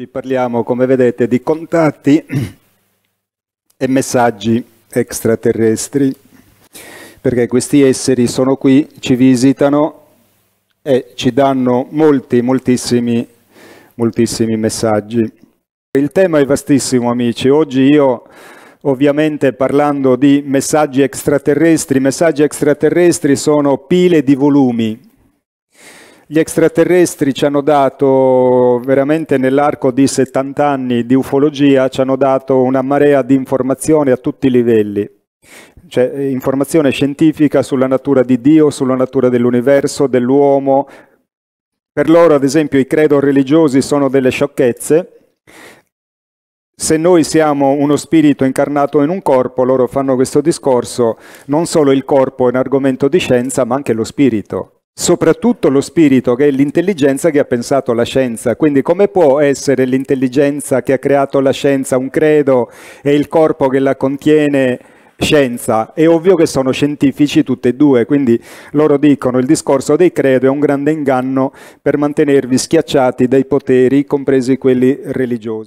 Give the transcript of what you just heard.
Oggi parliamo, come vedete, di contatti e messaggi extraterrestri, perché questi esseri sono qui, ci visitano e ci danno molti, moltissimi, moltissimi messaggi. Il tema è vastissimo, amici. Oggi io ovviamente parlando di messaggi extraterrestri. Messaggi extraterrestri sono pile di volumi. Gli extraterrestri ci hanno dato, veramente nell'arco di 70 anni di ufologia, ci hanno dato una marea di informazioni a tutti i livelli. Cioè, informazione scientifica sulla natura di Dio, sulla natura dell'universo, dell'uomo. Per loro, ad esempio, i credo religiosi sono delle sciocchezze. Se noi siamo uno spirito incarnato in un corpo, loro fanno questo discorso, non solo il corpo è un argomento di scienza, ma anche lo spirito soprattutto lo spirito, che è l'intelligenza che ha pensato la scienza. Quindi come può essere l'intelligenza che ha creato la scienza un credo e il corpo che la contiene scienza? È ovvio che sono scientifici tutte e due, quindi loro dicono il discorso dei credo è un grande inganno per mantenervi schiacciati dai poteri, compresi quelli religiosi.